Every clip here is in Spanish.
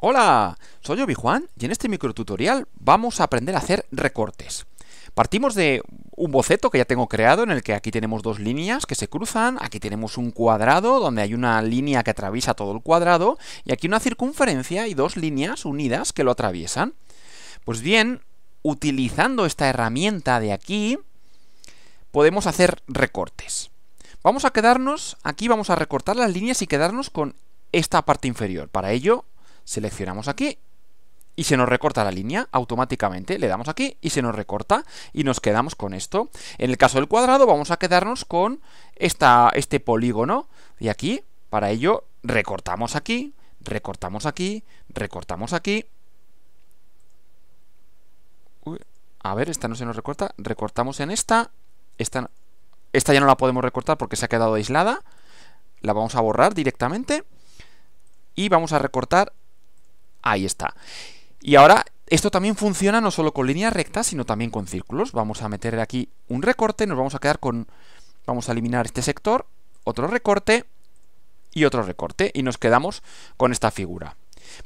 Hola, soy yo, Juan y en este microtutorial vamos a aprender a hacer recortes. Partimos de un boceto que ya tengo creado en el que aquí tenemos dos líneas que se cruzan, aquí tenemos un cuadrado donde hay una línea que atraviesa todo el cuadrado y aquí una circunferencia y dos líneas unidas que lo atraviesan. Pues bien, utilizando esta herramienta de aquí podemos hacer recortes. Vamos a quedarnos, aquí vamos a recortar las líneas y quedarnos con esta parte inferior. Para ello Seleccionamos aquí y se nos recorta la línea automáticamente. Le damos aquí y se nos recorta y nos quedamos con esto. En el caso del cuadrado vamos a quedarnos con esta, este polígono y aquí, para ello, recortamos aquí, recortamos aquí, recortamos aquí. a ver, esta no se nos recorta. Recortamos en esta. Esta, esta ya no la podemos recortar porque se ha quedado aislada. La vamos a borrar directamente. Y vamos a recortar Ahí está. Y ahora, esto también funciona no solo con líneas rectas, sino también con círculos. Vamos a meter aquí un recorte, nos vamos a quedar con... Vamos a eliminar este sector, otro recorte y otro recorte. Y nos quedamos con esta figura.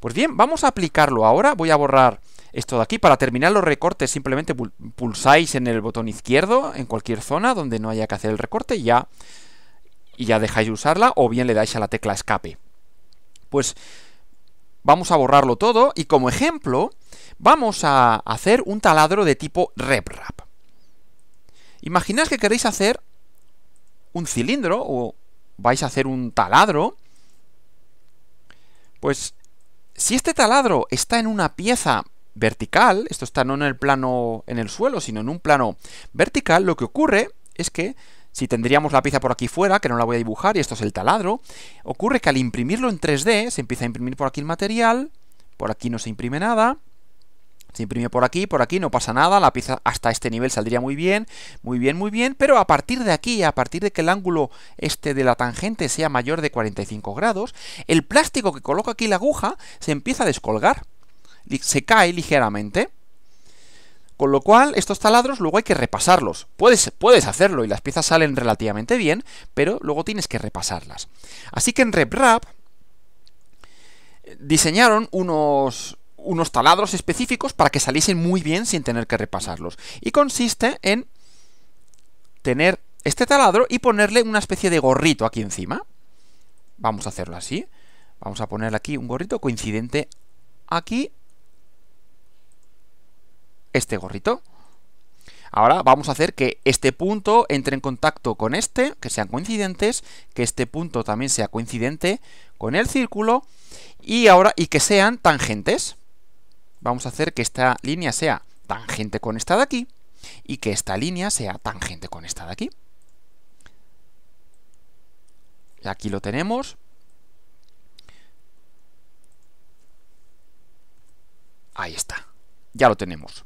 Pues bien, vamos a aplicarlo ahora. Voy a borrar esto de aquí. Para terminar los recortes simplemente pulsáis en el botón izquierdo, en cualquier zona donde no haya que hacer el recorte, y ya, y ya dejáis de usarla, o bien le dais a la tecla escape. Pues vamos a borrarlo todo y como ejemplo vamos a hacer un taladro de tipo RepRap. Imaginad que queréis hacer un cilindro o vais a hacer un taladro. Pues si este taladro está en una pieza vertical, esto está no en el plano en el suelo, sino en un plano vertical, lo que ocurre es que si tendríamos la pieza por aquí fuera, que no la voy a dibujar, y esto es el taladro, ocurre que al imprimirlo en 3D, se empieza a imprimir por aquí el material, por aquí no se imprime nada, se imprime por aquí, por aquí, no pasa nada, la pieza hasta este nivel saldría muy bien, muy bien, muy bien, pero a partir de aquí, a partir de que el ángulo este de la tangente sea mayor de 45 grados, el plástico que coloca aquí la aguja se empieza a descolgar, se cae ligeramente, con lo cual, estos taladros luego hay que repasarlos. Puedes, puedes hacerlo y las piezas salen relativamente bien, pero luego tienes que repasarlas. Así que en RepRap eh, diseñaron unos, unos taladros específicos para que saliesen muy bien sin tener que repasarlos. Y consiste en tener este taladro y ponerle una especie de gorrito aquí encima. Vamos a hacerlo así. Vamos a ponerle aquí un gorrito coincidente aquí este gorrito. Ahora vamos a hacer que este punto entre en contacto con este, que sean coincidentes, que este punto también sea coincidente con el círculo y ahora y que sean tangentes. Vamos a hacer que esta línea sea tangente con esta de aquí y que esta línea sea tangente con esta de aquí. Y aquí lo tenemos. Ahí está. Ya lo tenemos.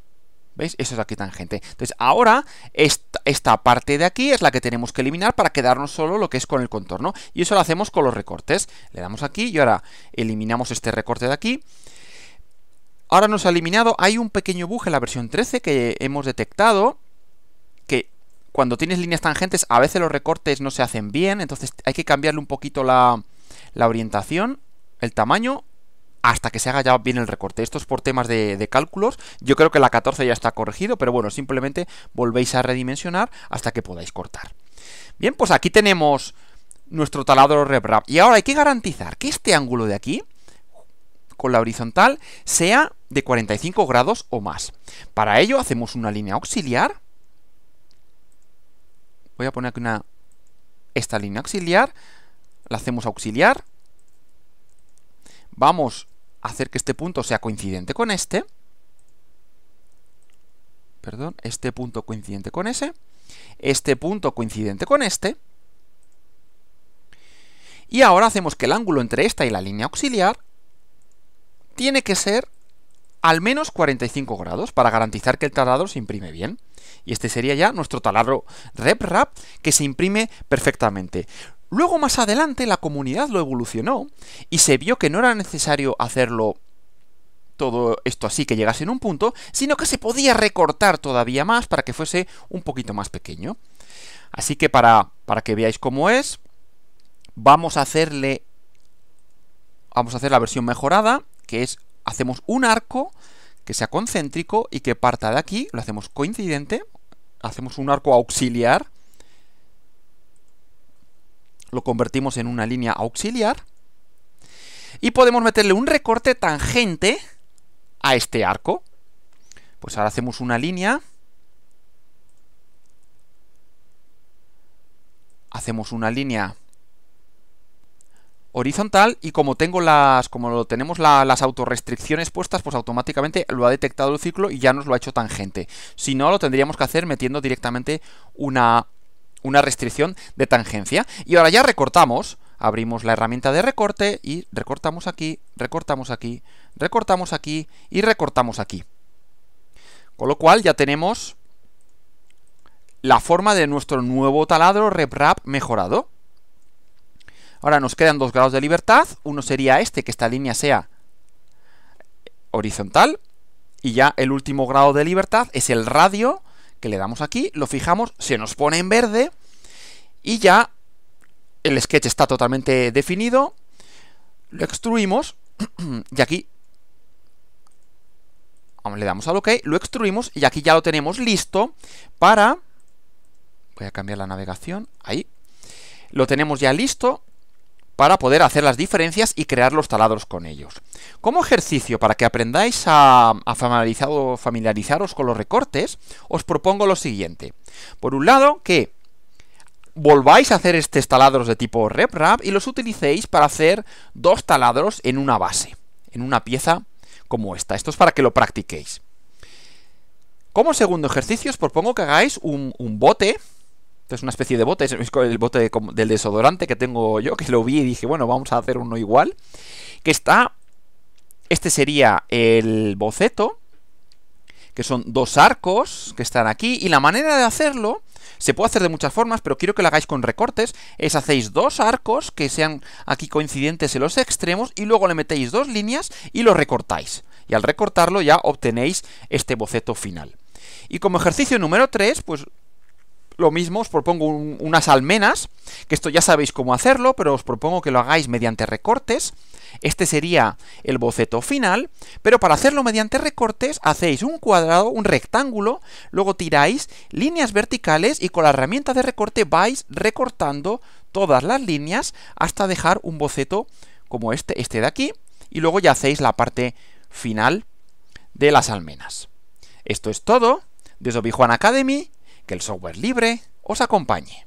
¿Veis? Eso es aquí tangente. Entonces, ahora esta, parte de aquí es la que tenemos que eliminar para quedarnos solo lo que es con el contorno. Y eso lo hacemos con los recortes. Le damos aquí y ahora eliminamos este recorte de aquí. Ahora nos ha eliminado. Hay un pequeño bug en la versión 13 que hemos detectado que cuando tienes líneas tangentes a veces los recortes no se hacen bien. Entonces hay que cambiarle un poquito la orientación, el tamaño hasta que se haga ya bien el recorte. Esto es por temas de, cálculos. Yo creo que la 14 ya está corregido, pero bueno, simplemente volvéis a redimensionar hasta que podáis cortar. Bien, pues aquí tenemos nuestro taladro RepRap. Y ahora hay que garantizar que este ángulo de aquí, con la horizontal, sea de 45 grados o más. Para ello hacemos una línea auxiliar. Voy a poner aquí una... Esta línea auxiliar, la hacemos auxiliar, vamos hacer que este punto sea coincidente con este, perdón, este punto coincidente con ese, este punto coincidente con este, y ahora hacemos que el ángulo entre esta y la línea auxiliar tiene que ser al menos 45 grados para garantizar que el taladro se imprime bien. Y este sería ya nuestro taladro RepRap que se imprime perfectamente. Luego más adelante la comunidad lo evolucionó y se vio que no era necesario hacerlo todo esto así que llegase en un punto, sino que se podía recortar todavía más para que fuese un poquito más pequeño. Así que para, para que veáis cómo es, vamos a hacerle... Vamos a hacer la versión mejorada, que es, hacemos un arco que sea concéntrico y que parta de aquí, lo hacemos coincidente, hacemos un arco auxiliar, lo convertimos en una línea auxiliar. Y podemos meterle un recorte tangente a este arco. Pues ahora hacemos una línea. Hacemos una línea horizontal y como tengo las como tenemos las autorrestricciones puestas pues automáticamente lo ha detectado el ciclo y ya nos lo ha hecho tangente si no lo tendríamos que hacer metiendo directamente una una restricción de tangencia. Y ahora ya recortamos, abrimos la herramienta de recorte y recortamos aquí, recortamos aquí, recortamos aquí y recortamos aquí. Con lo cual ya tenemos la forma de nuestro nuevo taladro RepRap mejorado. Ahora nos quedan dos grados de libertad. Uno sería este, que esta línea sea horizontal. Y ya el último grado de libertad es el radio, le damos aquí, lo fijamos, se nos pone en verde y ya el sketch está totalmente definido, lo extruimos y aquí le damos al OK, lo extruimos y aquí ya lo tenemos listo para... Voy a cambiar la navegación, ahí. Lo tenemos ya listo para poder hacer las diferencias y crear los taladros con ellos. Como ejercicio para que aprendáis a, familiarizaros con los recortes, os propongo lo siguiente. Por un lado, que volváis a hacer estos taladros de tipo RepRap y los utilicéis para hacer dos taladros en una base, en una pieza como esta. Esto es para que lo practiquéis. Como segundo ejercicio os propongo que hagáis un bote es una especie de bote, es el bote del desodorante que tengo yo, que lo vi y dije, bueno, vamos a hacer uno igual. Que está... Este sería el boceto, que son dos arcos que están aquí. Y la manera de hacerlo se puede hacer de muchas formas, pero quiero que lo hagáis con recortes. Es hacéis dos arcos que sean aquí coincidentes en los extremos y luego le metéis dos líneas y lo recortáis. Y al recortarlo ya obtenéis este boceto final. Y como ejercicio número 3, pues lo mismo os propongo unas almenas, que esto ya sabéis cómo hacerlo, pero os propongo que lo hagáis mediante recortes. Este sería el boceto final, pero para hacerlo mediante recortes hacéis un cuadrado, un rectángulo, luego tiráis líneas verticales y con la herramienta de recorte vais recortando todas las líneas hasta dejar un boceto como este, este de aquí, y luego ya hacéis la parte final de las almenas. Esto es todo desde Sobijuana Academy que el software libre os acompañe.